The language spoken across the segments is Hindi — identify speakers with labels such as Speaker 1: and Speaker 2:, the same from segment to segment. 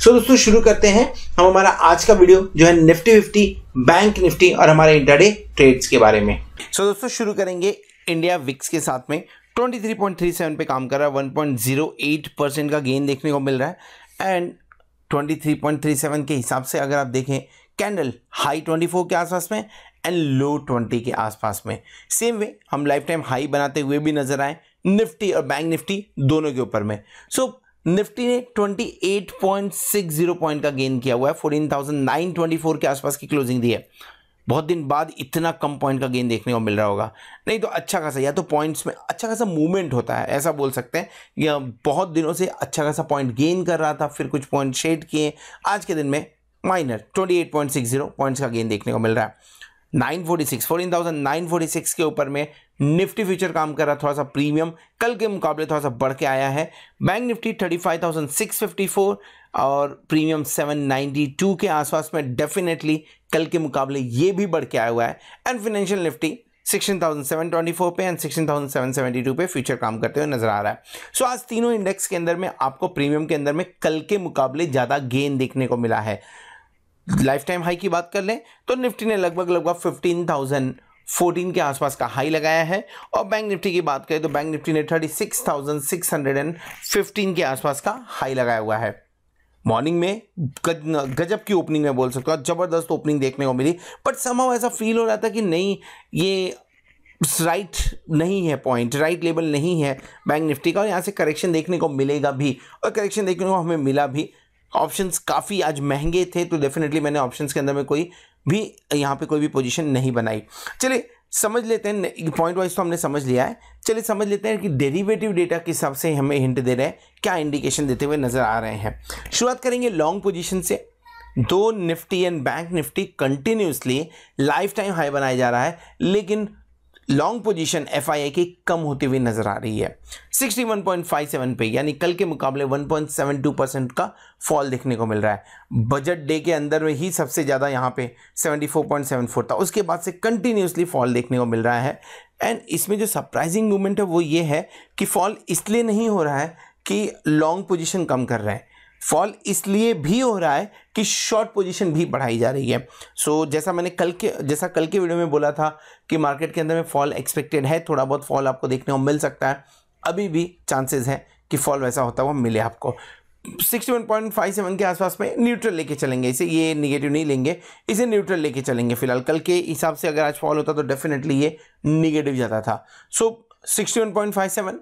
Speaker 1: सो दोस्तों शुरू करते हैं हम हमारा आज का वीडियो जो है निफ्टी फिफ्टी बैंक निफ्टी और हमारे इंटरडे ट्रेड्स के बारे में सो दोस्तों शुरू करेंगे इंडिया विक्स के साथ में 23.37 पे काम कर रहा है 1.08 परसेंट का गेन देखने को मिल रहा है एंड 23.37 के हिसाब से अगर आप देखें कैंडल हाई 24 के आसपास में एंड लो 20 के आसपास में सेम वे हम लाइफ टाइम हाई बनाते हुए भी नजर आए निफ्टी और बैंक निफ्टी दोनों के ऊपर में सो so, निफ्टी ने 28.60 पॉइंट का गेन किया हुआ है फोर के आसपास की क्लोजिंग दी है बहुत दिन बाद इतना कम पॉइंट का गेन देखने को मिल रहा होगा नहीं तो अच्छा खासा या तो पॉइंट्स में अच्छा खासा मूवमेंट होता है ऐसा बोल सकते हैं या बहुत दिनों से अच्छा खासा पॉइंट गेन कर रहा था फिर कुछ पॉइंट शेड किए आज के दिन में माइनर जीरो पॉइंट्स का गेन देखने को मिल रहा है 946 के ऊपर में निफ्टी फ्यूचर काम कर रहा थोड़ा सा प्रीमियम कल के मुकाबले थोड़ा सा बढ़ के आया है बैंक निफ्टी 35,654 और प्रीमियम 792 के आसपास में डेफिनेटली कल के मुकाबले ये भी बढ़ के आया हुआ है एंड फिनेंशियल निफ्टी 16,724 पे एंड 16,772 पे फ्यूचर काम करते हुए नजर आ रहा है सो so, आज तीनों इंडेक्स के अंदर में आपको प्रीमियम के अंदर में कल के मुकाबले ज़्यादा गेन देखने को मिला है लाइफ टाइम हाई की बात कर लें तो निफ्टी ने लगभग लगभग फिफ्टीन थाउजेंड फोर्टीन के आसपास का हाई लगाया है और बैंक निफ्टी की बात करें तो बैंक निफ्टी ने thirty six thousand six hundred and fifteen के आसपास का हाई लगाया हुआ है मॉर्निंग में गज, गजब की ओपनिंग में बोल सकता हूँ ज़बरदस्त ओपनिंग देखने को मिली बट समाव ऐसा फील हो रहा था कि नहीं ये राइट नहीं है पॉइंट राइट लेवल नहीं है बैंक निफ्टी का और यहाँ से करेक्शन देखने को मिलेगा भी और करेक्शन देखने को हमें मिला भी ऑप्शंस काफ़ी आज महंगे थे तो डेफिनेटली मैंने ऑप्शंस के अंदर में कोई भी यहाँ पे कोई भी पोजीशन नहीं बनाई चलिए समझ लेते हैं पॉइंट वाइज तो हमने समझ लिया है चलिए समझ लेते हैं कि डेरिवेटिव डेटा के हिसाब से हमें हिंट दे रहे हैं क्या इंडिकेशन देते हुए नज़र आ रहे हैं शुरुआत करेंगे लॉन्ग पोजिशन से दो Nifty and bank Nifty continuously life time high बनाया जा रहा है लेकिन लॉन्ग पोजीशन एफ की कम होती हुई नजर आ रही है 61.57 पे यानी कल के मुकाबले 1.72 परसेंट का फॉल देखने को मिल रहा है बजट डे के अंदर में ही सबसे ज़्यादा यहाँ पे 74.74 था उसके बाद से कंटिन्यूसली फॉल देखने को मिल रहा है एंड इसमें जो सरप्राइजिंग मूवमेंट है वो ये है कि फॉल इसलिए नहीं हो रहा है कि लॉन्ग पोजिशन कम कर रहे हैं फॉल इसलिए भी हो रहा है कि शॉर्ट पोजीशन भी बढ़ाई जा रही है सो so, जैसा मैंने कल के जैसा कल के वीडियो में बोला था कि मार्केट के अंदर में फॉल एक्सपेक्टेड है थोड़ा बहुत फॉल आपको देखने को मिल सकता है अभी भी चांसेस हैं कि फॉल वैसा होता हुआ मिले आपको 61.57 के आसपास में न्यूट्रल लेके चलेंगे इसे ये निगेटिव नहीं लेंगे इसे न्यूट्रल लेके चलेंगे फिलहाल कल के हिसाब से अगर आज फॉल होता तो डेफिनेटली ये निगेटिव जाता था सो so, 61.57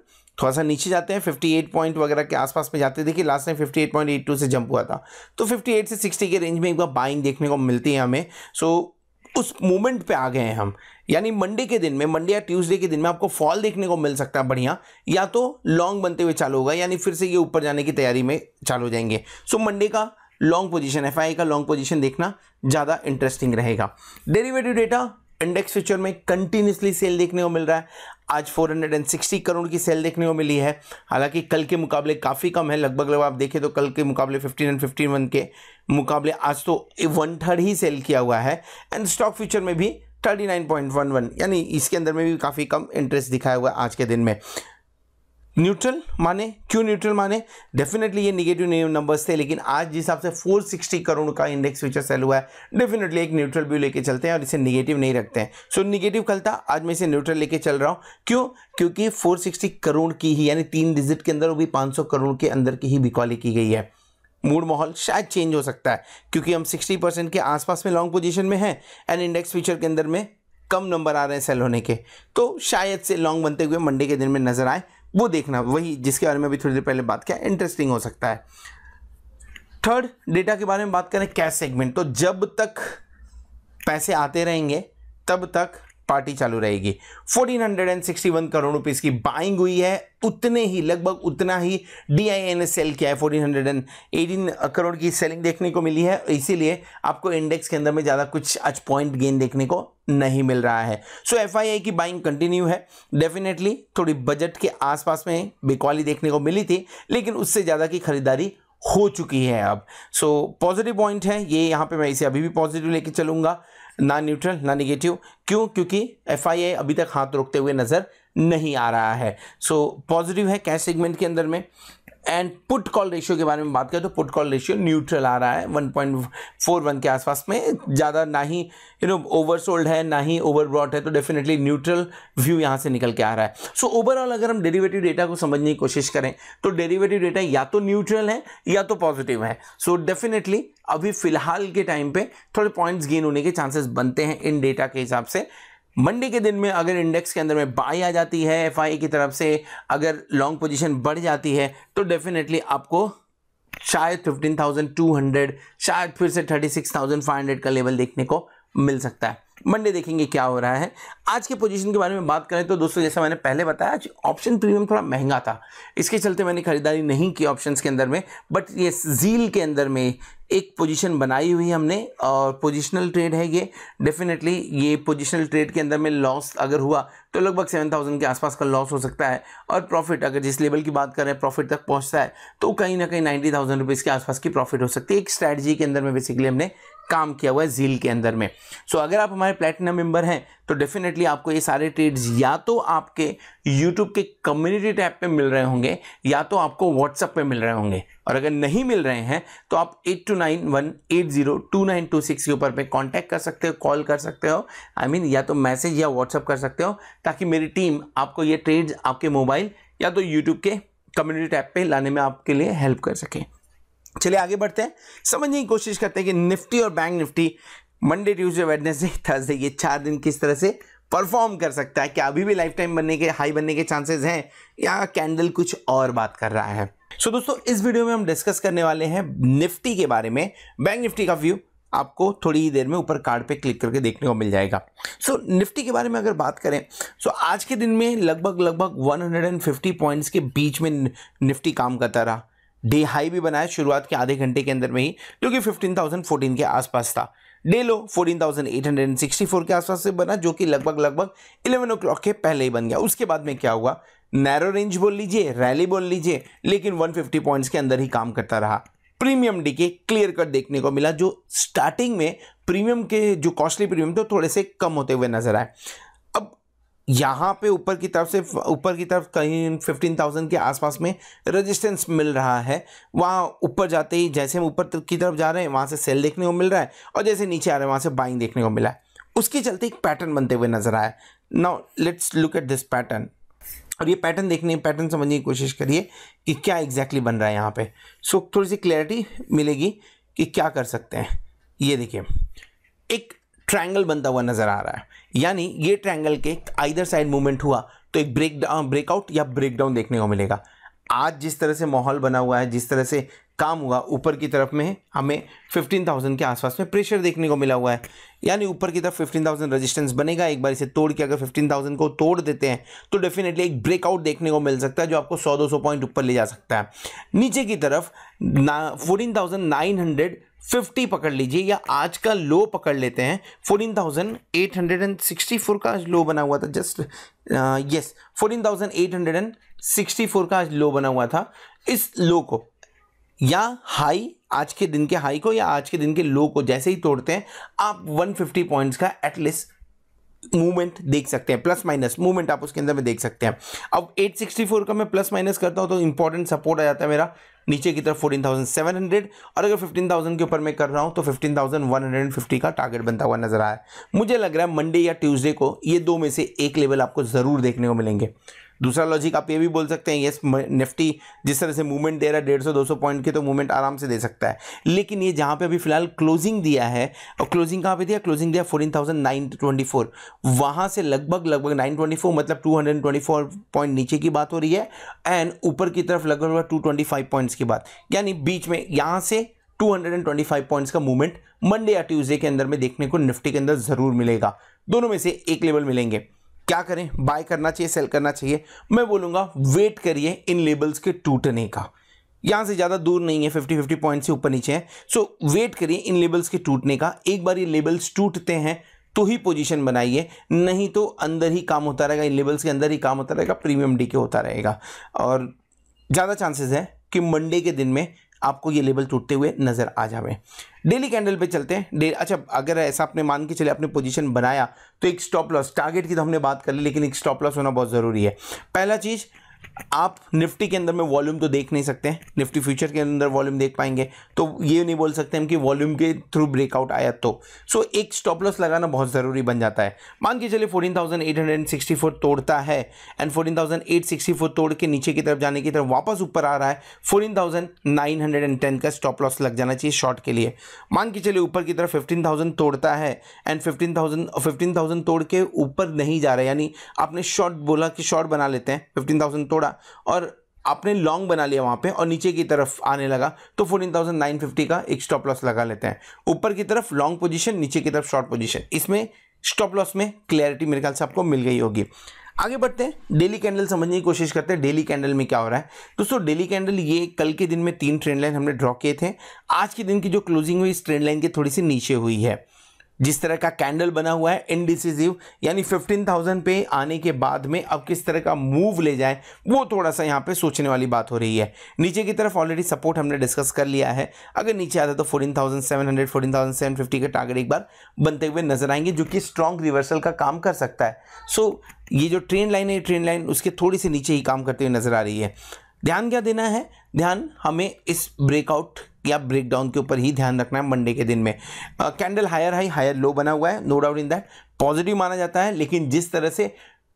Speaker 1: थोड़ा सा नीचे जाते हैं 58 पॉइंट वगैरह के आसपास में जाते हैं देखिए लास्ट टाइम 58.82 से जंप हुआ था तो 58 से 60 के रेंज में एक बार बाइंग देखने को मिलती है हमें सो so, उस मोमेंट पे आ गए हैं हम यानी मंडे के दिन में मंडे या ट्यूसडे के दिन में आपको फॉल देखने को मिल सकता है बढ़िया या तो लॉन्ग बनते हुए चालू होगा यानी फिर से ये ऊपर जाने की तैयारी में चालू हो जाएंगे सो so, मंडे का लॉन्ग पोजिशन एफ का लॉन्ग पोजिशन देखना ज़्यादा इंटरेस्टिंग रहेगा डेरीवेटिव डेटा इंडेक्स फ्यूचर में कंटिन्यूसली सेल देखने को मिल रहा है आज 460 करोड़ की सेल देखने को मिली है हालांकि कल के मुकाबले काफ़ी कम है लगभग लगभग आप देखें तो कल के मुकाबले 15 एंड वन के मुकाबले आज तो वन थर्ड ही सेल किया हुआ है एंड स्टॉक फ्यूचर में भी 39.11 यानी इसके अंदर में भी काफ़ी कम इंटरेस्ट दिखाया हुआ है आज के दिन में न्यूट्रल माने क्यों न्यूट्रल माने डेफिनेटली ये निगेटिव नंबर्स थे लेकिन आज जिस हिसाब से 460 करोड़ का इंडेक्स फ्यूचर सेल हुआ है डेफिनेटली एक न्यूट्रल व्यू लेके चलते हैं और इसे निगेटिव नहीं रखते हैं सो so, निगेटिव कल था आज मैं इसे न्यूट्रल लेके चल रहा हूँ क्यों क्योंकि 460 करोड़ की ही यानी तीन डिजिट के अंदर वो भी पाँच करोड़ के अंदर की ही बिकॉली की गई है मूड माहौल शायद चेंज हो सकता है क्योंकि हम सिक्सटी परसेंट के आसपास में लॉन्ग पोजिशन में हैं एंड इंडेक्स फ्यूचर के अंदर में कम नंबर आ रहे हैं सेल होने के तो शायद से लॉन्ग बनते हुए मंडे के दिन में नजर आए वो देखना वही जिसके बारे में अभी थोड़ी देर पहले बात किया इंटरेस्टिंग हो सकता है थर्ड डेटा के बारे में बात करें कैश सेगमेंट तो जब तक पैसे आते रहेंगे तब तक पार्टी चालू रहेगी 1461 करोड़ रुपीस की बाइंग हुई है उतने ही लगभग उतना ही डी आई एन सेल किया है 1418 करोड़ की सेलिंग देखने को मिली है इसीलिए आपको इंडेक्स के अंदर में ज़्यादा कुछ आज पॉइंट गेन देखने को नहीं मिल रहा है सो so, एफ की बाइंग कंटिन्यू है डेफिनेटली थोड़ी बजट के आसपास में बिकवाली देखने को मिली थी लेकिन उससे ज़्यादा की खरीदारी हो चुकी है अब सो पॉजिटिव पॉइंट है ये यहाँ पे मैं इसे अभी भी पॉजिटिव लेके चलूंगा ना न्यूट्रल ना निगेटिव क्यों क्योंकि एफ अभी तक हाथ रोकते हुए नज़र नहीं आ रहा है सो so, पॉजिटिव है कैश सेगमेंट के अंदर में एंड पुट कॉल रेशियो के बारे में बात करें तो पुट कॉल रेशियो न्यूट्रल आ रहा है 1.41 के आसपास में ज़्यादा ना ही यू नो ओवर सोल्ड है ना ही ओवर ब्रॉड है तो डेफिनेटली न्यूट्रल व्यू यहाँ से निकल के आ रहा है सो so, ओवरऑल अगर हम डेरिवेटिव डेटा को समझने की कोशिश करें तो डेरिवेटिव डेटा या तो न्यूट्रल है या तो पॉजिटिव है सो so, डेफिनेटली अभी फिलहाल के टाइम पे थोड़े पॉइंट्स गेन होने के चांसेस बनते हैं इन डेटा के हिसाब से मंडे के दिन में अगर इंडेक्स के अंदर में बाई आ जाती है एफ की तरफ से अगर लॉन्ग पोजीशन बढ़ जाती है तो डेफिनेटली आपको शायद 15,200 शायद फिर से 36,500 का लेवल देखने को मिल सकता है मंडे देखेंगे क्या हो रहा है आज के पोजीशन के बारे में बात करें तो दोस्तों जैसा मैंने पहले बताया आज ऑप्शन प्रीमियम थोड़ा महंगा था इसके चलते मैंने खरीदारी नहीं की ऑप्शंस के अंदर में बट ये जील के अंदर में एक पोजीशन बनाई हुई हमने और पोजिशनल ट्रेड है ये डेफिनेटली ये पोजिशनल ट्रेड के अंदर में लॉस अगर हुआ तो लगभग सेवन थाउजेंड के आसपास का लॉस हो सकता है और प्रॉफिट अगर जिस लेवल की बात करें प्रॉफिट तक पहुंचता है तो कहीं ना कहीं नाइन्टी थाउजेंड रुपीज़ के आसपास की प्रॉफिट हो सकती है एक स्ट्रैटेजी के अंदर में बेसिकली हमने काम किया हुआ है झील के अंदर में सो so, अगर आप हमारे प्लेटिनम मेंबर हैं तो डेफिनेटली आपको ये सारे ट्रेड्स या तो आपके यूट्यूब के कम्युनिटी टैब पे मिल रहे होंगे या तो आपको व्हाट्सएप पे मिल रहे होंगे और अगर नहीं मिल रहे हैं तो आप eight two nine one eight zero two nine two six के ऊपर पे कांटेक्ट कर सकते हो कॉल कर सकते हो आई I मीन mean, या तो मैसेज या व्हाट्सअप कर सकते हो ताकि मेरी टीम आपको ये ट्रेड्स आपके मोबाइल या तो यूट्यूब के कम्युनिटी टैब पर लाने में आपके लिए हेल्प कर सके चलिए आगे बढ़ते हैं समझने की कोशिश करते हैं कि निफ्टी और bank Nifty Monday Tuesday Wednesday Thursday ये चार दिन किस तरह से परफॉर्म कर सकता है क्या अभी भी लाइफ टाइम बनने के हाई बनने के चांसेस हैं या कैंडल कुछ और बात कर रहा है सो so, दोस्तों इस वीडियो में हम डिस्कस करने वाले हैं निफ्टी के बारे में बैंक निफ्टी का व्यू आपको थोड़ी ही देर में ऊपर कार्ड पे क्लिक करके देखने को मिल जाएगा सो so, निफ्टी के बारे में अगर बात करें सो so, आज के दिन में लगभग लगभग 150 पॉइंट्स के बीच में निफ्टी काम करता रहा डे हाई भी बनाया शुरुआत के आधे घंटे के अंदर में ही जो कि 15,014 के आसपास था डे लो 14,864 के आसपास से बना जो कि लगभग लगभग 11 ओ के पहले ही बन गया उसके बाद में क्या हुआ नैरो रेंज बोल लीजिए रैली बोल लीजिए लेकिन 150 पॉइंट्स के अंदर ही काम करता रहा premium decay clear cut देखने को मिला जो स्टार्टिंग में प्रीमियम के जो कॉस्टली प्रीमियम थे थोड़े से कम होते हुए नजर आए यहाँ पे ऊपर की तरफ से ऊपर की तरफ कहीं फिफ्टीन थाउजेंड के आसपास में रेजिस्टेंस मिल रहा है वहाँ ऊपर जाते ही जैसे हम ऊपर की तरफ जा रहे हैं वहाँ से सेल देखने को मिल रहा है और जैसे नीचे आ रहे हैं वहाँ से बाइंग देखने को मिला है उसके चलते एक पैटर्न बनते हुए नजर आया now let's look at this pattern और ये पैटर्न देखने पैटर्न समझने की कोशिश करिए कि क्या एग्जैक्टली बन रहा है यहाँ पर सो so, थोड़ी सी क्लैरिटी मिलेगी कि क्या कर सकते हैं ये देखिए एक ट्रायंगल बनता हुआ नजर आ रहा है यानी ये ट्रायंगल के आइदर साइड मूवमेंट हुआ तो एक ब्रेक ब्रेकआउट या ब्रेकडाउन देखने को मिलेगा आज जिस तरह से माहौल बना हुआ है जिस तरह से काम हुआ ऊपर की तरफ में हमें 15,000 के आसपास में प्रेशर देखने को मिला हुआ है यानी ऊपर की तरफ 15,000 रेजिस्टेंस बनेगा एक बार इसे तोड़ के अगर 15,000 को तोड़ देते हैं तो डेफिनेटली एक ब्रेकआउट देखने को मिल सकता है जो आपको 100-200 पॉइंट ऊपर ले जा सकता है नीचे की तरफ ना फिफ्टी पकड़ लीजिए या आज का लो पकड़ लेते हैं fourteen thousand eight hundred and sixty four का आज लो बना हुआ था just yes fourteen thousand eight hundred and sixty four का आज लो बना हुआ था इस लो को या हाई आज के दिन के हाई को या आज के दिन के लो को जैसे ही तोड़ते हैं आप 150 पॉइंट्स का एटलीस्ट मूवमेंट देख सकते हैं प्लस माइनस मूवमेंट आप उसके अंदर में देख सकते हैं अब 864 का मैं प्लस माइनस करता हूं तो इंपॉर्टेंट सपोर्ट आ जाता है मेरा नीचे की तरफ 14,700 और अगर 15,000 के ऊपर मैं कर रहा हूँ तो 15,150 का टारगेट बनता हुआ नजर आया मुझे लग रहा है मंडे या ट्यूसडे को ये दो में से एक लेवल आपको ज़रूर देखने को मिलेंगे दूसरा लॉजिक आप ये भी बोल सकते हैं यस निफ्टी जिस तरह से मूवमेंट दे रहा है डेढ़ सौ दो सौ पॉइंट की तो मूवमेंट आराम से दे सकता है लेकिन ये जहाँ पे अभी फिलहाल क्लोजिंग दिया है और क्लोजिंग कहाँ पे दिया क्लोजिंग दिया fourteen thousand nine twenty four वहाँ से लगभग लगभग नाइन ट्वेंटी फोर मतलब two hundred twenty four point नीचे की बात हो रही है एंड ऊपर की तरफ लगभग टू ट्वेंटी फाइव पॉइंट्स के बाद यानी बीच में यहाँ से 225 पॉइंट्स का मूवमेंट मंडे या ट्यूसडे के अंदर में देखने को निफ्टी के अंदर ज़रूर मिलेगा दोनों में से एक लेवल मिलेंगे क्या करें बाय करना चाहिए सेल करना चाहिए मैं बोलूँगा वेट करिए इन लेबल्स के टूटने का यहाँ से ज़्यादा दूर नहीं है 50 50 पॉइंट से ऊपर नीचे है सो वेट करिए इन लेबल्स के टूटने का एक बार ये लेबल्स टूटते हैं तो ही पोजीशन बनाइए नहीं तो अंदर ही काम होता रहेगा इन लेबल्स के अंदर ही काम होता रहेगा प्रीमियम डी के होता रहेगा और ज़्यादा चांसेस है कि मंडे के दिन में आपको ये लेवल टूटते हुए नज़र आ जावे डेली कैंडल पे चलते हैं अच्छा अगर ऐसा आपने मान के चले अपने पोजीशन बनाया तो एक स्टॉप लॉस टारगेट की तो हमने बात कर ली लेकिन एक स्टॉप लॉस होना बहुत ज़रूरी है पहला चीज़ आप निफ्टी के अंदर में वॉल्यूम तो देख नहीं सकते निफ्टी फ्यूचर के अंदर वॉल्यूम देख पाएंगे तो ये नहीं बोल सकते हम कि वॉल्यूम के थ्रू ब्रेकआउट आया तो सो so, एक स्टॉप लॉस लगाना बहुत ज़रूरी बन जाता है मान के चलिए 14,864 तोड़ता है एंड 14,864 तोड़ के नीचे की तरफ जाने की तरफ वापस ऊपर आ रहा है फोर्टीन का स्टॉप लॉस लग जाना चाहिए शॉर्ट के लिए मान के चलिए ऊपर की तरफ फिफ्टीन तोड़ता है एंड फिफ्टीन थाउजेंड तोड़ के ऊपर नहीं जा रहा है यानी आपने शॉर्ट बोला कि शॉर्ट बना लेते हैं फिफ्टीन थोड़ा और आपने लॉन्ग बना लिया वहाँ पे और नीचे की तरफ आने लगा तो 14,950 का एक स्टॉप लॉस लगा लेते हैं ऊपर की तरफ लॉन्ग पोजीशन नीचे की तरफ शॉर्ट पोजीशन इसमें स्टॉप लॉस में क्लैरिटी मेरे ख्याल से आपको मिल गई होगी आगे बढ़ते हैं डेली कैंडल समझने की कोशिश करते हैं डेली कैंडल में क्या हो रहा है दोस्तों डेली कैंडल ये कल के दिन में तीन ट्रेंड लाइन हमने ड्रॉ किए थे आज के दिन की जो क्लोजिंग हुई इस ट्रेंड लाइन के थोड़ी सी नीचे हुई है जिस तरह का कैंडल बना हुआ है इनडिसिजिव यानी 15,000 पे आने के बाद में अब किस तरह का मूव ले जाए वो थोड़ा सा यहाँ पे सोचने वाली बात हो रही है नीचे की तरफ ऑलरेडी सपोर्ट हमने डिस्कस कर लिया है अगर नीचे आता तो 14,700 14,750 के टारगेट एक बार बनते हुए नजर आएंगे जो कि स्ट्रॉन्ग रिवर्सल का काम कर सकता है सो so, ये जो ट्रेन लाइन है ट्रेन लाइन उसके थोड़ी से नीचे ही काम करते हुए नजर आ रही है ध्यान क्या देना है ध्यान हमें इस ब्रेकआउट या ब्रेक डाउन के ऊपर ही ध्यान रखना है मंडे के दिन में candle higher high higher low बना हुआ है no doubt in that positive माना जाता है लेकिन जिस तरह से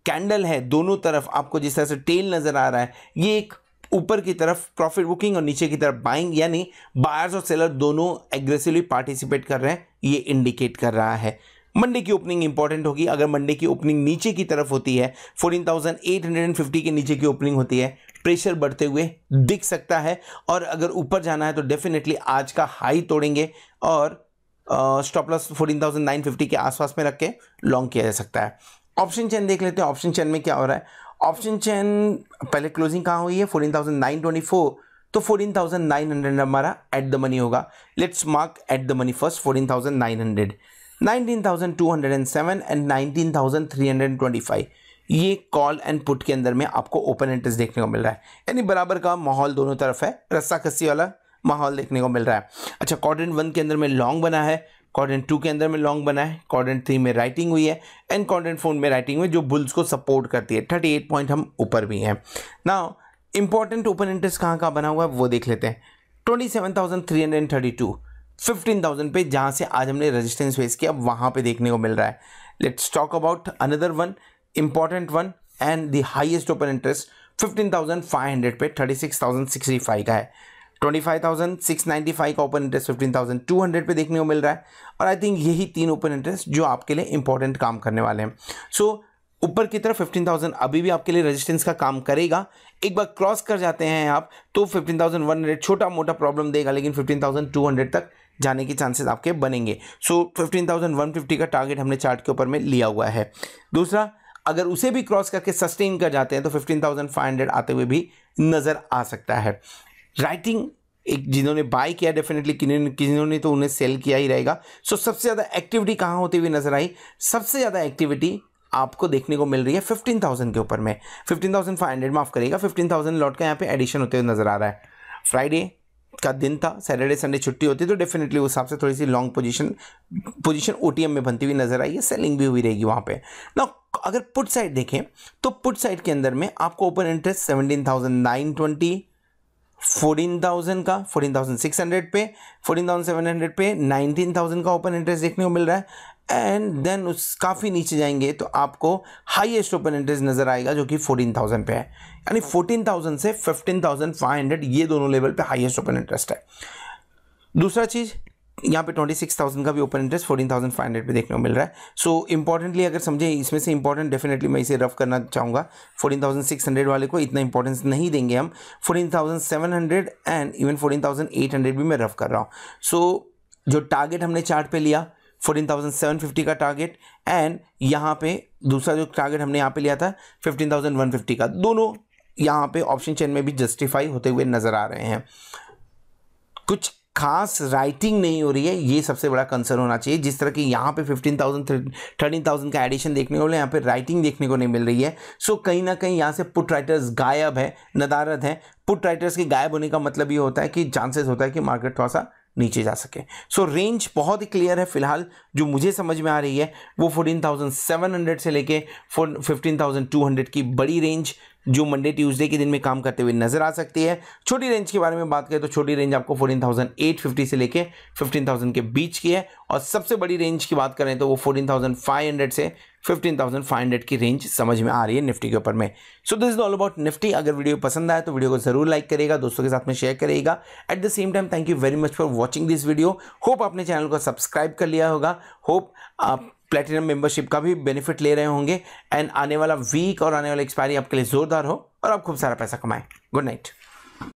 Speaker 1: कैंडल है दोनों तरफ आपको जिस तरह से टेल नज़र आ रहा है ये एक ऊपर की तरफ प्रॉफिट बुकिंग और नीचे की तरफ बाइंग यानी बायर्स और सेलर दोनों एग्रेसिवली पार्टिसिपेट कर रहे हैं ये इंडिकेट कर रहा है मंडे की ओपनिंग इंपॉर्टेंट होगी अगर मंडे की ओपनिंग नीचे की तरफ होती है 14,850 के नीचे की ओपनिंग होती है प्रेशर बढ़ते हुए दिख सकता है और अगर ऊपर जाना है तो डेफिनेटली आज का हाई तोड़ेंगे और स्टॉप लॉस 14,950 के आसपास में रख के लॉन्ग किया जा सकता है ऑप्शन चैन देख लेते हैं ऑप्शन चेन में क्या हो रहा है ऑप्शन चैन पहले क्लोजिंग कहाँ हुई है फोर्टीन तो फोर्टीन हमारा एट द मनी होगा let's mark at the money first fourteen 19,207 and 19,325 ये कॉल एंड पुट के अंदर में आपको ओपन इंटरेस्ट देखने को मिल रहा है यानी बराबर का माहौल दोनों तरफ है रस्सा कस्सी वाला माहौल देखने को मिल रहा है अच्छा कॉर्डेंट वन के अंदर में लॉन्ग बना है क्वाड्रेंट टू के अंदर में लॉन्ग बना है कॉर्डेंट थ्री में राइटिंग हुई है एंड कॉर्डेंट फोर में राइटिंग हुई जो बुल्स को सपोर्ट करती है थर्टी एट पॉइंट हम ऊपर भी हैं ना इंपॉर्टेंट ओपन इंटरेस्ट कहाँ कहाँ बना हुआ है वो देख लेते हैं twenty seven thousand three hundred thirty two fifteen thousand पे जहाँ से आज हमने रेजिस्टेंस फेस किया वहाँ पे देखने को मिल रहा है let's talk about another one important one and the highest open interest 15,500 पे 36,065 का है 25,695 का ओपन इंटरेस्ट 15,200 पे देखने को मिल रहा है और आई थिंक यही तीन ओपन इंटरेस्ट जो आपके लिए इंपॉर्टेंट काम करने वाले हैं सो so, ऊपर की तरफ 15,000 अभी भी आपके लिए रेजिस्टेंस का काम करेगा एक बार क्रॉस कर जाते हैं आप तो 15,100 छोटा मोटा प्रॉब्लम देगा लेकिन 15,200 तक जाने के चांसेस आपके बनेंगे सो so, 15,150 का टारगेट हमने चार्ट के ऊपर में लिया हुआ है दूसरा अगर उसे भी क्रॉस करके सस्टेन कर जाते हैं तो 15,500 आते हुए भी नज़र आ सकता है राइटिंग एक जिन्होंने बाय किया डेफिनेटली जिन्होंने तो उन्हें सेल किया ही रहेगा सो so, सबसे ज़्यादा एक्टिविटी कहाँ होती हुई नज़र आई सबसे ज़्यादा एक्टिविटी आपको देखने को मिल रही है 15,000 के ऊपर में 15,500 माफ़ करिएगा 15,000 लॉट का यहाँ पे एडिशन होते हुए नज़र आ रहा है फ्राइडे का दिन था सैटरडे संडे छुट्टी होती तो डेफिनेटली उस हिसाब से थोड़ी सी लॉन्ग पोजीशन पोजीशन ओटीएम में बनती हुई नजर आई है सेलिंग भी हुई रहेगी वहाँ पे ना अगर पुट साइड देखें तो पुट साइड के अंदर में आपको open interest seventeen thousand nine twenty fourteen thousand का फोर्टीन थाउजेंड सिक्स हंड्रेड पे फोर्टीन थाउजेंड सेवन हंड्रेड पे नाइनटीन थाउजेंड का ओपन इंटरेस्ट देखने को मिल रहा है एंड देन उस काफ़ी नीचे जाएंगे तो आपको हाईएस्ट ओपन इंटरेस्ट नज़र आएगा जो कि 14,000 पे है यानी 14,000 से 15,500 ये दोनों लेवल पे हाईएस्ट ओपन इंटरेस्ट है दूसरा चीज़ यहाँ पे 26,000 का भी ओपन इंटरेस्ट 14,500 पे देखने को मिल रहा है सो so, इंपॉर्टेंटली अगर समझे इसमें से इम्पॉर्टेंट डेफिनेटली मैं इसे रफ करना चाहूँगा फोर्टीन वाले को इतना इंपॉर्टेंस नहीं देंगे हम फोर्टीन एंड इवन फोर्टीन भी मैं रफ कर रहा हूँ सो so, जो टारगेट हमने चार्ट पे लिया फोर्टीन थाउजेंड सेवन फिफ्टी का टारगेट एंड यहाँ पे दूसरा जो टारगेट हमने यहाँ पे लिया था फिफ्टीन थाउजेंड वन फिफ्टी का दोनों यहाँ पे ऑप्शन चेन में भी जस्टिफाई होते हुए नज़र आ रहे हैं कुछ खास राइटिंग नहीं हो रही है ये सबसे बड़ा कंसर्न होना चाहिए जिस तरह की यहाँ पे 15,000 13,000 का एडिशन देखने को मिला यहाँ पे राइटिंग देखने को नहीं मिल रही है सो so, कहीं ना कहीं यहाँ से पुट राइटर्स गायब है नदारद हैं पुट राइटर्स के गायब होने का मतलब ये होता है कि चांसेस होता है कि मार्केट थोड़ा सा नीचे जा सके सो so, रेंज बहुत ही क्लियर है फिलहाल जो मुझे समझ में आ रही है वो 14,700 से लेके 15,200 की बड़ी रेंज जो मंडे ट्यूसडे के दिन में काम करते हुए नजर आ सकती है छोटी रेंज के बारे में बात करें तो छोटी रेंज आपको फोर्टीन थाउजेंड एट फिफ्टी से लेके फिफ्टीन थाउजेंड के बीच की है और सबसे बड़ी रेंज की बात करें तो वो फोर्टीन थाउजेंड फाइव हंड्रेड से फिफ्टीन थाउजेंड फाइव हंड्रेड की रेंज समझ में आ रही है निफ्टी के ऊपर में so this is all about Nifty अगर वीडियो पसंद आए तो वीडियो को जरूर लाइक करेगा दोस्तों के साथ में शेयर करेगा at the same time thank you very much for watching this video hope आपने चैनल को सब्सक्राइब कर लिया होगा होप आप प्लेटिनम मेंबरशिप का भी बेनिफिट ले रहे होंगे एंड आने वाला वीक और आने वाला एक्सपायरी आपके लिए ज़ोरदार हो और आप खूब सारा पैसा कमाएं गुड नाइट